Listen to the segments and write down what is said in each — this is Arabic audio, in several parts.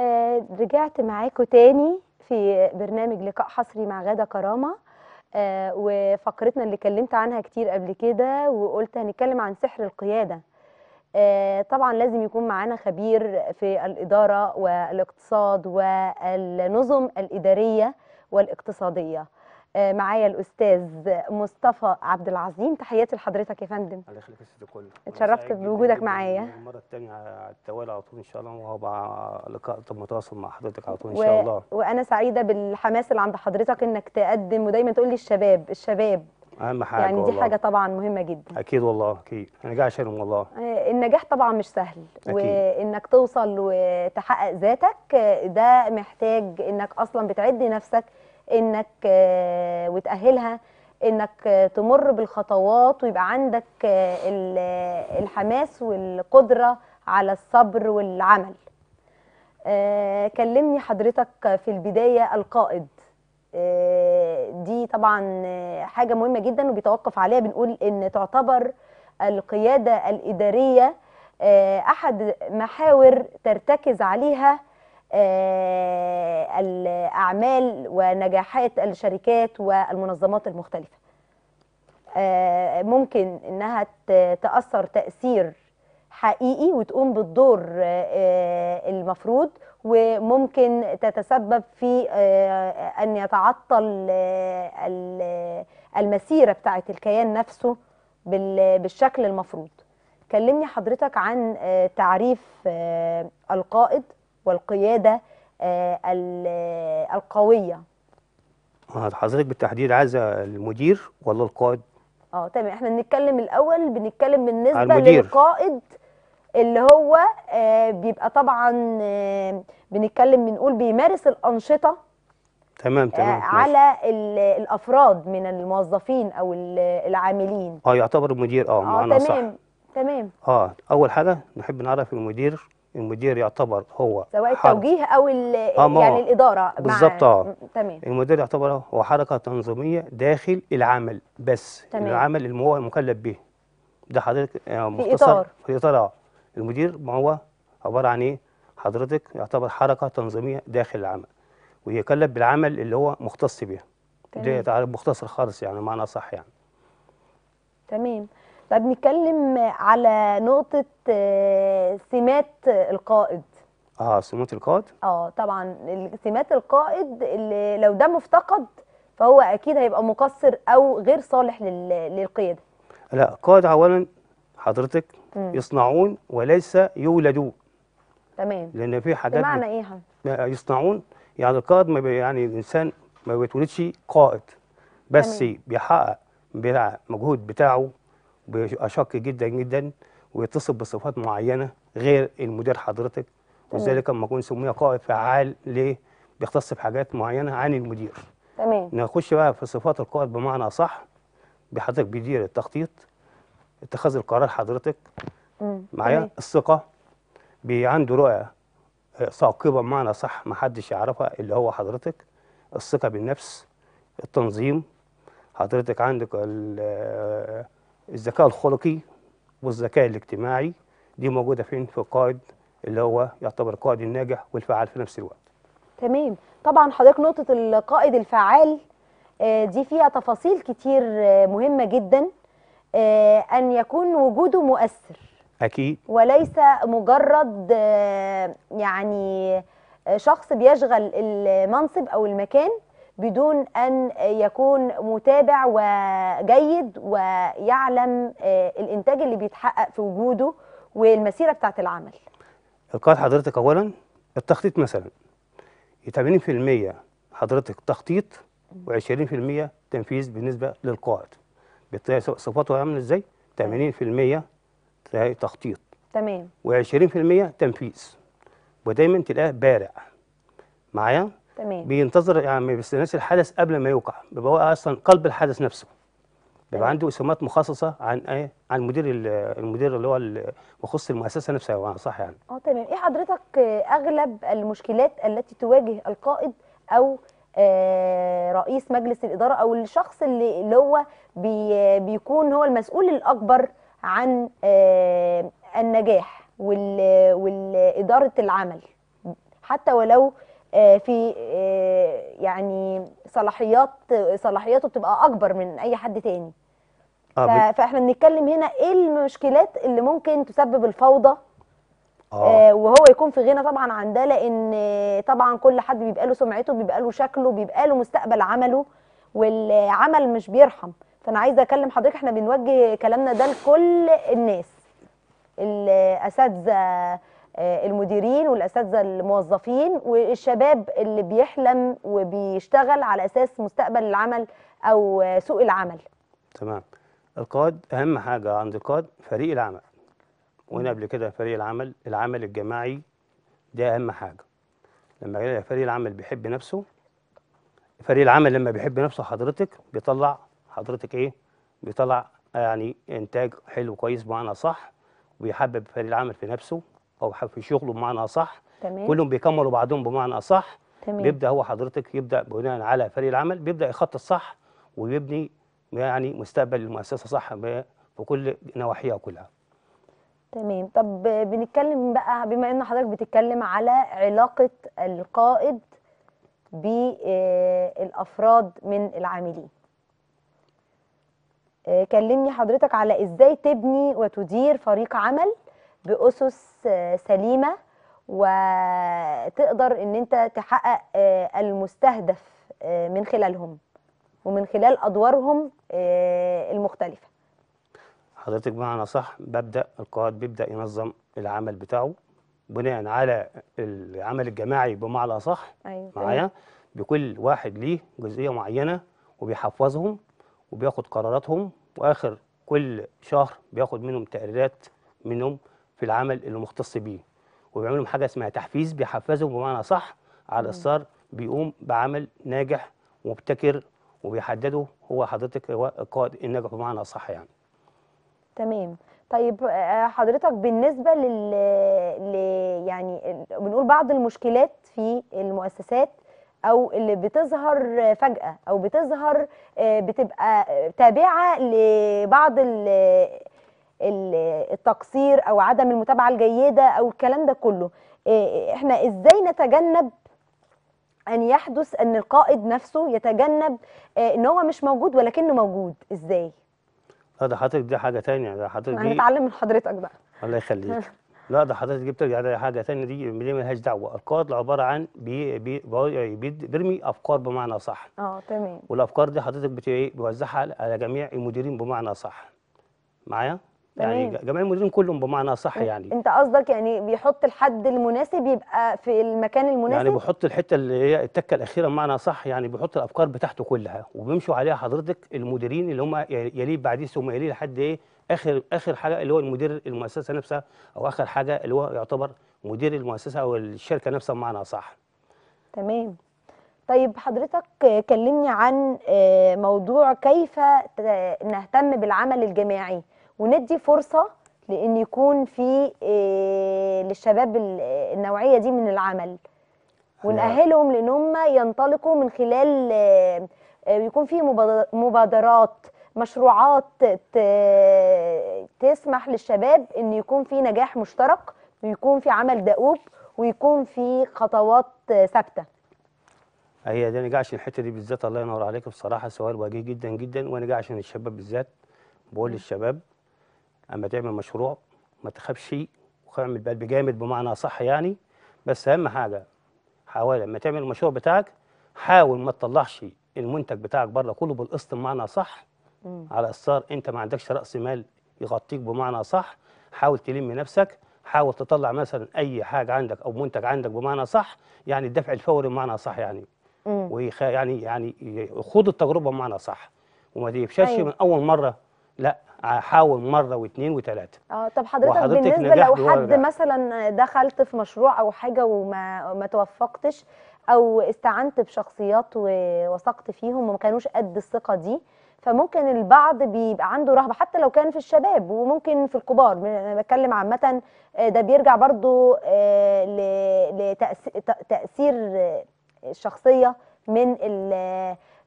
آه، رجعت معاكم تاني في برنامج لقاء حصري مع غادة كرامة آه، وفقرتنا اللي كلمت عنها كتير قبل كده وقلت هنتكلم عن سحر القيادة آه، طبعا لازم يكون معانا خبير في الإدارة والاقتصاد والنظم الإدارية والاقتصادية معايا الاستاذ مصطفى عبد العظيم تحياتي لحضرتك يا فندم الله يخليك يا كل اتشرفت بوجودك معايا المره الثانيه على التوالي على طول ان شاء الله وهبقى لقاء متواصل مع حضرتك على طول ان شاء الله و... وانا سعيده بالحماس اللي عند حضرتك انك تقدم ودايما تقول لي الشباب الشباب اهم حاجه يعني دي والله. حاجه طبعا مهمه جدا اكيد والله اكيد انا جاي عشانهم والله آه، النجاح طبعا مش سهل أكيد. وانك توصل وتحقق ذاتك آه، ده محتاج انك اصلا بتعد نفسك انك آه، وتاهلها انك آه، تمر بالخطوات ويبقى عندك آه، الحماس والقدره على الصبر والعمل كلمني حضرتك في البدايه القائد دي طبعا حاجه مهمه جدا وبيتوقف عليها بنقول ان تعتبر القياده الاداريه احد محاور ترتكز عليها آه، الأعمال ونجاحات الشركات والمنظمات المختلفة آه، ممكن إنها تأثر تأثير حقيقي وتقوم بالدور آه، المفروض وممكن تتسبب في أن يتعطل المسيرة بتاعة الكيان نفسه بالشكل المفروض كلمني حضرتك عن تعريف القائد والقيادة آه، القوية آه، حضرتك بالتحديد عايزة المدير ولا القائد؟ اه تمام احنا بنتكلم الأول بنتكلم بالنسبة للقائد اللي هو آه، بيبقى طبعا بنتكلم بنقول بيمارس الأنشطة تمام تمام على الافراد من الموظفين او العاملين اه يعتبر المدير اه, آه تمام صح. تمام اه اول حاجه نحب نعرف المدير المدير يعتبر هو سواء التوجيه او آه، يعني الاداره بالظبط اه تمام المدير يعتبر هو حركه تنظيميه داخل العمل بس تمام. العمل اللي هو مكلف به ده حضرتك يعني مختصر في اطار في اطار آه. المدير ما هو عباره عن ايه حضرتك يعتبر حركه تنظيميه داخل العمل ويكلف بالعمل اللي هو مختص بيه ده تعريف مختصر خالص يعني معنى صح يعني تمام طب نتكلم على نقطة آه، سمات القائد اه سمات القائد اه طبعا سمات القائد اللي لو ده مفتقد فهو اكيد هيبقى مقصر او غير صالح للقيادة لا قائد اولا حضرتك م. يصنعون وليس يولدون تمام لان في حاجات بمعنى ايه يصنعون يعني القائد ما يعني الانسان ما بيتولدش قائد بس تمام. بيحقق بيلعب مجهود بتاعه بأشق جدا جدا ويتصف بصفات معينه غير المدير حضرتك وذلك لما يكون سميه قائد فعال ليه بيختص بحاجات معينه عن المدير تمام نخش بقى في صفات القائد بمعنى صح بحضرتك بيدير التخطيط اتخاذ القرار حضرتك معايا الثقه عنده رؤيه آه، ثاقبه بمعنى صح ما حدش يعرفها اللي هو حضرتك الثقه بالنفس التنظيم حضرتك عندك آه، الذكاء الخلقي والذكاء الاجتماعي دي موجوده فين في القائد اللي هو يعتبر القائد الناجح والفعال في نفس الوقت تمام طبعا حضرتك نقطه القائد الفعال آه، دي فيها تفاصيل كتير آه، مهمه جدا آه، ان يكون وجوده مؤثر اكيد وليس مجرد يعني شخص بيشغل المنصب او المكان بدون أن يكون متابع وجيد ويعلم آه، الإنتاج اللي بيتحقق في وجوده والمسيرة بتاعة العمل القاعدة حضرتك أولا التخطيط مثلا 80% حضرتك تخطيط و20% تنفيذ بالنسبة للقائد بالتالي صفاته عامله ازاي؟ 80% تخطيط تمام و20% تنفيذ ودايما تلاقيه بارع معايا تمام بينتظر يعني ما بيستناش الحدث قبل ما يوقع بيبقى هو اصلا قلب الحدث نفسه بيبقى عنده اسهامات مخصصه عن ايه عن مدير المدير اللي هو مخصص المؤسسه نفسها صح يعني اه تمام ايه حضرتك اغلب المشكلات التي تواجه القائد او آه، رئيس مجلس الاداره او الشخص اللي, اللي هو بيكون هو المسؤول الاكبر عن آه، النجاح واداره العمل حتى ولو آه، في آه، يعني صلاحيات صلاحياته بتبقى اكبر من اي حد تاني آه فاحنا بنتكلم هنا ايه المشكلات اللي ممكن تسبب الفوضى آه. آه. وهو يكون في غنى طبعا عن ده لان طبعا كل حد بيبقى له سمعته بيبقى له شكله بيبقى له مستقبل عمله والعمل مش بيرحم فانا عايزه اكلم حضرتك احنا بنوجه كلامنا ده لكل الناس الاساتذه آه، المديرين والاساتذه الموظفين والشباب اللي بيحلم وبيشتغل على اساس مستقبل العمل او سوق العمل تمام القائد اهم حاجه عند القائد فريق العمل وهنا قبل كده فريق العمل العمل الجماعي ده اهم حاجه لما فريق العمل بيحب نفسه فريق العمل لما بيحب نفسه حضرتك بيطلع حضرتك ايه بيطلع يعني انتاج حلو كويس بمعنى صح ويحبب فريق العمل في نفسه او في شغله بمعنى اصح تمام كلهم بيكملوا بعضهم بمعنى اصح تمام بيبدا هو حضرتك يبدا بناء على فريق العمل بيبدا يخطط صح ويبني يعني مستقبل المؤسسه صح في كل نواحيها كلها تمام طب بنتكلم بقى بما ان حضرتك بتتكلم على علاقه القائد بالافراد آه، من العاملين آه، كلمني حضرتك على ازاي تبني وتدير فريق عمل باسس آه، سليمه وتقدر ان انت تحقق آه، المستهدف آه، من خلالهم ومن خلال ادوارهم المختلفه حضرتك بمعنى صح ببدا القائد بيبدا ينظم العمل بتاعه بناء على العمل الجماعي بمعنى صح أيوة. معايا بكل واحد ليه جزئيه معينه وبيحفظهم وبياخد قراراتهم واخر كل شهر بياخد منهم تقريرات منهم في العمل اللي مختص بيه وبيعمل لهم حاجه اسمها تحفيز بيحفزهم بمعنى صح على الاصرار بيقوم بعمل ناجح ومبتكر وبيحدده هو حضرتك هو القائد الناجح بمعنى صح يعني تمام طيب آه، آه، حضرتك بالنسبه لل ل... يعني بنقول بعض المشكلات في المؤسسات او اللي بتظهر فجاه او بتظهر آه، بتبقى تابعه لبعض ال... التقصير او عدم المتابعه الجيده او الكلام ده كله إيه، إيه، احنا ازاي نتجنب ان يحدث ان القائد نفسه يتجنب إيه، ان هو مش موجود ولكنه موجود ازاي لا ده حضرتك دي حاجه ثانيه ده حضرتك دي هنتعلم من حضرتك بقى الله يخليك لا ده حضرتك جبت بترجع ده حاجه ثانيه دي ما ملهاش دعوه القائد عباره عن بي بي بي بيرمي افكار بمعنى صح اه تمام والافكار دي حضرتك بتوزعها على جميع المديرين بمعنى صح معايا يعني جميع المديرين كلهم بمعنى صح يعني انت قصدك يعني بيحط الحد المناسب يبقى في المكان المناسب يعني بيحط الحته اللي هي التكه الاخيره بمعنى صح يعني بيحط الافكار بتاعته كلها وبيمشوا عليها حضرتك المديرين اللي هم يليه بعديه ثم يليه لحد ايه اخر اخر حاجه اللي هو المدير المؤسسه نفسها او اخر حاجه اللي هو يعتبر مدير المؤسسه او الشركه نفسها بمعنى صح تمام طيب حضرتك كلمني عن آه، موضوع كيف نهتم بالعمل الجماعي وندي فرصه لان يكون في آه، للشباب النوعيه دي من العمل ونأهلهم لان هم ينطلقوا من خلال آه، آه، يكون في مبادرات مشروعات تسمح للشباب ان يكون في نجاح مشترك ويكون في عمل دؤوب ويكون في خطوات ثابته هي ده نجاح عشان الحته دي بالذات الله ينور عليك بصراحه سؤال وجيه جدا جدا وانا عشان الشباب بالذات بقول للشباب اما تعمل مشروع ما تخافش واعمل بقلب جامد بمعنى صح يعني بس اهم حاجه حاول لما تعمل المشروع بتاعك حاول ما تطلعش المنتج بتاعك بره كله بالقسط بمعنى صح على اثار انت ما عندكش راس مال يغطيك بمعنى صح حاول تلم نفسك حاول تطلع مثلا اي حاجه عندك او منتج عندك بمعنى صح يعني الدفع الفوري بمعنى صح يعني ويعني يعني يعني التجربه بمعنى صح وما تفشلش أيوة. من اول مره لا حاول مره واثنين وثلاثه اه طب حضرتك بالنسبه لو حد مثلا دخلت في مشروع او حاجه وما ما توفقتش او استعنت بشخصيات ووثقت فيهم وما كانوش قد الثقه دي فممكن البعض بيبقى عنده رهبه حتى لو كان في الشباب وممكن في الكبار انا بتكلم عامه آه، ده بيرجع برضو آه، لتاثير آه، الشخصيه من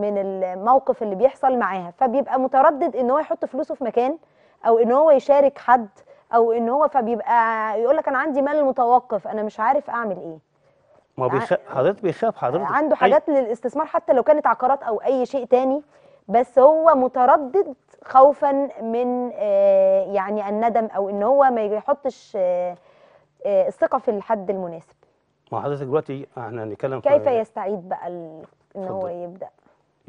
من الموقف اللي بيحصل معاها فبيبقى متردد ان هو يحط فلوسه في مكان او ان هو يشارك حد او ان هو فبيبقى يقول لك انا عندي مال متوقف انا مش عارف اعمل ايه ما بيخاف حضرتك بيخاف حضرتك عنده حاجات أي... للاستثمار حتى لو كانت عقارات او اي شيء تاني بس هو متردد خوفا من آه، يعني الندم او ان هو ما يحطش آه، آه، الثقه في الحد المناسب ما حضرتك دلوقتي احنا هنتكلم كيف في... يستعيد بقى ال... ان هو يبدا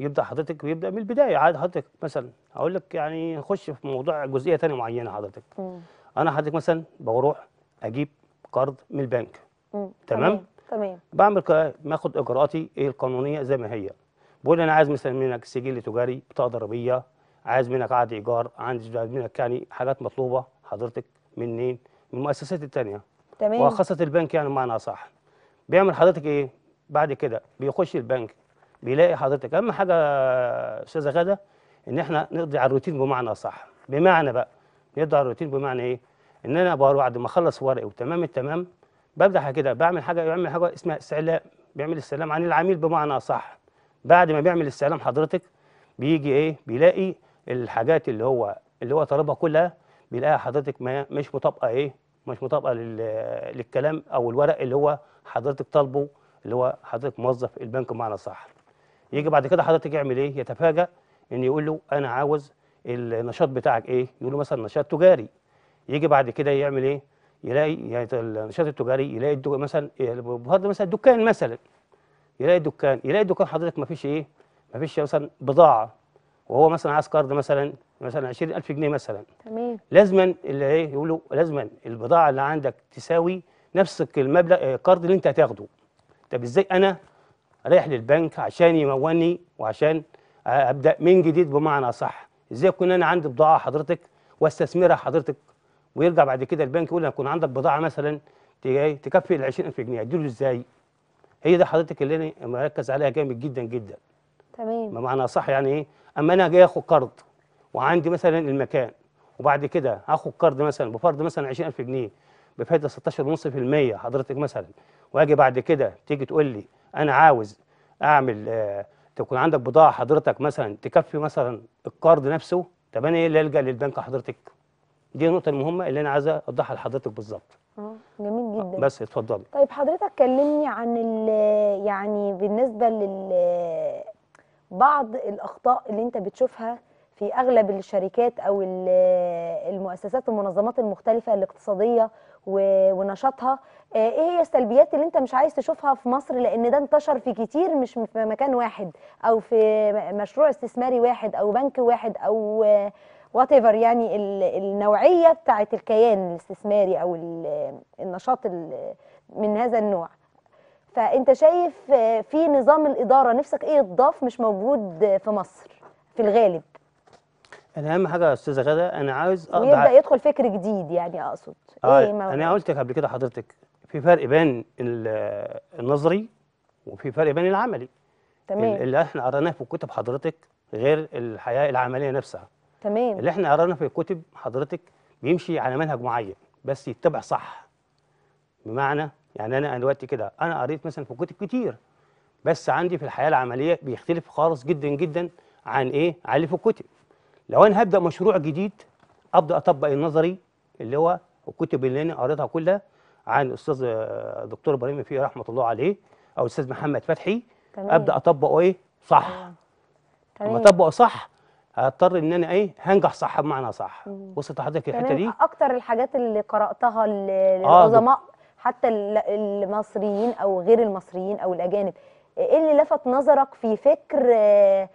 يبدا حضرتك ويبدا من البدايه عاد حضرتك مثلا هقول لك يعني نخش في موضوع جزئيه ثانيه معينه حضرتك م. انا حضرتك مثلا بروح اجيب قرض من البنك م. تمام تمام بعمل باخد اجراءاتي إيه القانونيه زي ما هي بقول انا عايز مثلا منك سجل تجاري بطاقه ضريبيه عايز منك عقد ايجار عايز منك يعني حاجات مطلوبه حضرتك منين من المؤسسات الثانيه تمام وخاصه البنك يعني بمعنى اصح بيعمل حضرتك ايه بعد كده بيخش البنك بيلاقي حضرتك اهم حاجه استاذه غاده ان احنا نقضي على الروتين بمعنى صح بمعنى بقى نقضي على الروتين بمعنى ايه ان انا بعد ما اخلص ورقي وتمام التمام ببدا كده بعمل حاجه يعمل حاجه اسمها استعلام بيعمل استعلام عن العميل بمعنى صح بعد ما بيعمل استعلام حضرتك بيجي ايه بيلاقي الحاجات اللي هو اللي هو طالبها كلها بيلاقي حضرتك ما مش مطابقه ايه مش مطابقه للكلام او الورق اللي هو حضرتك طالبه اللي هو حضرتك موظف البنك بمعنى صح يجي بعد كده حضرتك يعمل ايه يتفاجأ ان يقول له انا عاوز النشاط بتاعك ايه يقول له مثلا نشاط تجاري يجي بعد كده يعمل ايه يلاقي يعني النشاط التجاري يلاقي الدو... مثلا بفضل مثلا دكان مثلا يلاقي الدكان يلاقي الدكان حضرتك ما فيش ايه ما فيش مثلا بضاعه وهو مثلا عايز كارد مثلا مثلا 20000 جنيه مثلا تمام لازما اللي ايه يقول له لازما البضاعه اللي عندك تساوي نفس المبلغ آه، الكارد اللي انت هتاخده طب ازاي انا رايح للبنك عشان يموني وعشان ابدا من جديد بمعنى صح ازاي اكون انا عندي بضاعه حضرتك واستثمرها حضرتك ويرجع بعد كده البنك يقول انا كان عندك بضاعه مثلا تكفي ال 20000 جنيه اديله ازاي؟ هي ده حضرتك اللي انا مركز عليها جامد جدا جدا تمام بمعنى صح يعني ايه؟ اما انا جاي اخد قرض وعندي مثلا المكان وبعد كده هاخد قرض مثلا بفرض مثلا 20000 جنيه بفائده 16.5% حضرتك مثلا واجي بعد كده تيجي تقول لي انا عاوز اعمل آه، تكون عندك بضاعه حضرتك مثلا تكفي مثلا القرض نفسه طب انا ايه اللي الجا للبنك حضرتك دي النقطه المهمه اللي انا عايز اوضحها لحضرتك بالظبط اه جميل جدا بس اتفضلي طيب حضرتك كلمني عن يعني بالنسبه لل بعض الاخطاء اللي انت بتشوفها في اغلب الشركات او المؤسسات والمنظمات المختلفه الاقتصاديه ونشاطها آه، ايه هي السلبيات اللي انت مش عايز تشوفها في مصر لان ده انتشر في كتير مش في مكان واحد او في مشروع استثماري واحد او بنك واحد او وات آه، ايفر يعني النوعيه بتاعه الكيان الاستثماري او آه، النشاط من هذا النوع فانت شايف في نظام الاداره نفسك ايه يتضاف مش موجود في مصر في الغالب انا اهم حاجه يا استاذه غاده انا عايز اقدر يبدا يدخل فكر جديد يعني اقصد آه ايه انا قلت لك قبل كده حضرتك في فرق بين النظري وفي فرق بين العملي تمام اللي احنا قرناه في كتب حضرتك غير الحياه العمليه نفسها تمام اللي احنا قرناه في كتب حضرتك بيمشي على منهج معين بس يتبع صح بمعنى يعني انا دلوقتي كده انا قريت مثلا في كتب كتير بس عندي في الحياه العمليه بيختلف خالص جدا جدا عن ايه عن اللي في الكتب لو انا هبدا مشروع جديد ابدا اطبق النظري اللي هو الكتب اللي انا قريتها كلها عن الاستاذ آه، دكتور ابراهيم فيه رحمه الله عليه او الاستاذ محمد فتحي تمام. ابدا اطبقه ايه صح تمام. لما اطبقه صح هضطر ان انا ايه هنجح صح بمعنى صح وصلت لحضرتك الحته دي اكتر الحاجات اللي قراتها آه، للعظماء آه حتى المصريين او غير المصريين او الاجانب ايه اللي لفت نظرك في فكر آه،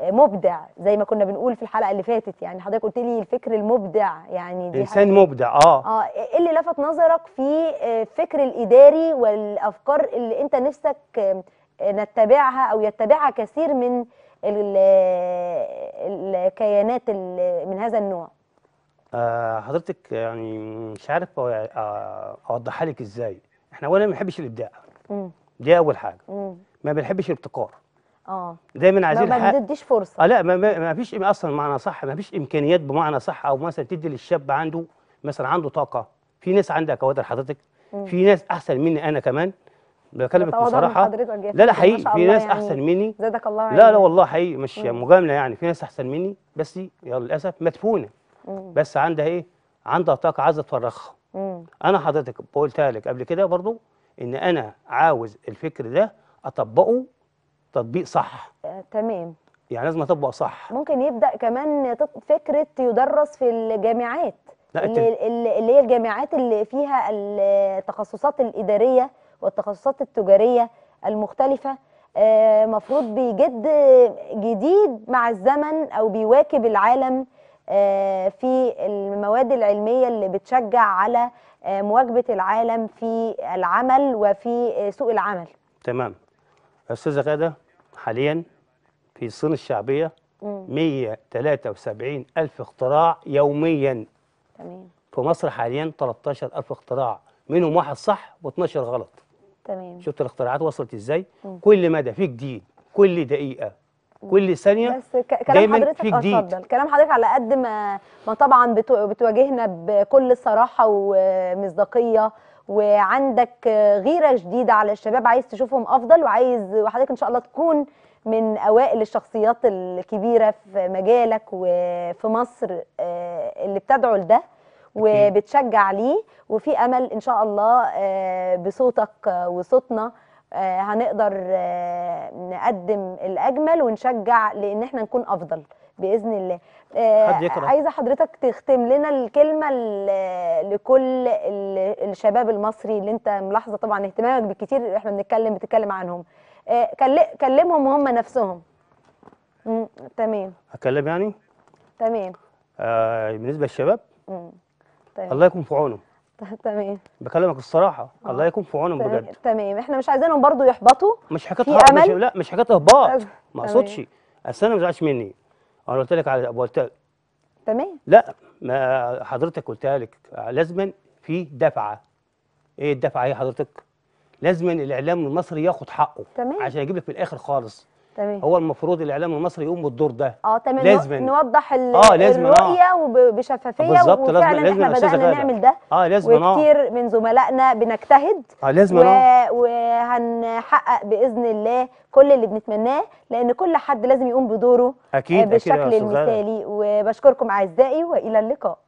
مبدع زي ما كنا بنقول في الحلقه اللي فاتت يعني حضرتك قلت لي الفكر المبدع يعني دي انسان مبدع اه اه ايه اللي لفت نظرك في الفكر آه، الاداري والافكار اللي انت نفسك آه، نتبعها او يتبعها كثير من آه، الكيانات من هذا النوع حضرتك يعني مش عارف اوضحها لك ازاي احنا اولا ما بنحبش الابداع دي اول حاجه مم. ما بنحبش الابتكار اه دايما عايزين ما بتديش فرصه آه لا ما, ما فيش اصلا معنى صح ما فيش امكانيات بمعنى صح او مثلا تدي للشاب عنده مثلا عنده طاقه في ناس عندها كوادر حضرتك مم. في ناس احسن مني انا كمان بكلمك بصراحه لا لا حقيقي في ناس يعني احسن مني زادك الله لا لا والله حقيقي مش مم. مجامله يعني في ناس احسن مني بس للاسف مدفونه بس عندها ايه عندها طاقه عايزه تفرغها انا حضرتك قلتها لك قبل كده برضو ان انا عاوز الفكر ده اطبقه تطبيق صح آه، تمام يعني لازم اطبق صح ممكن يبدا كمان فكره يدرس في الجامعات لا اللي, اللي هي الجامعات اللي فيها التخصصات الاداريه والتخصصات التجاريه المختلفه آه، مفروض بيجد جديد مع الزمن او بيواكب العالم آه، في المواد العلميه اللي بتشجع على مواكبه العالم في العمل وفي سوق العمل تمام استاذه غاده حاليا في الصين الشعبيه 173 ألف اختراع يوميا تمام في مصر حاليا 13 ألف اختراع منهم واحد صح و12 غلط تمام شفت الاختراعات وصلت ازاي مم. كل مدى في جديد كل دقيقة كل ثانية بس كلام حضرتك اتفضل كلام حضرتك على قد ما ما طبعا بتواجهنا بكل صراحة ومصداقية وعندك غيره شديده على الشباب عايز تشوفهم افضل وعايز وحضرتك ان شاء الله تكون من اوائل الشخصيات الكبيره في مجالك وفي مصر آه، اللي بتدعو لده وبتشجع ليه وفي امل ان شاء الله آه، بصوتك وصوتنا آه، هنقدر نقدم الاجمل ونشجع لان احنا نكون افضل باذن الله حد يكره. آه، عايزه حضرتك تختم لنا الكلمه لكل الشباب المصري اللي انت ملاحظه طبعا اهتمامك اللي احنا بنتكلم بتتكلم عنهم آه، كلمهم هم نفسهم تمام اكلم يعني تمام آه بالنسبه للشباب تمام الله يكون في عونهم تمام بكلمك الصراحه آه. الله يكون في عونهم بجد تمام احنا مش عايزينهم برضو يحبطوا مش حكايه لا مش حكايه اهباط ما اقصدش اصل انا ما مني انا قلت لك على قلت تمام لا ما حضرتك قلتها لك لازما في دفعه ايه الدفعه ايه حضرتك لازما الاعلام المصري ياخد حقه تمام عشان اجيب لك في الاخر خالص تمام هو المفروض الاعلام المصري يقوم بالدور ده اه تمام لازم نوضح آه لازم آه. الرؤيه آه. وبشفافيه بالظبط لازم لازم احنا بدانا نعمل ده اه لازم آه. وكتير آه. من زملائنا بنجتهد اه لازم آه. و... آه. وهنحقق باذن الله كل اللي بنتمناه لان كل حد لازم يقوم بدوره اكيد بالشكل أكيد المثالي وبشكركم اعزائي والى اللقاء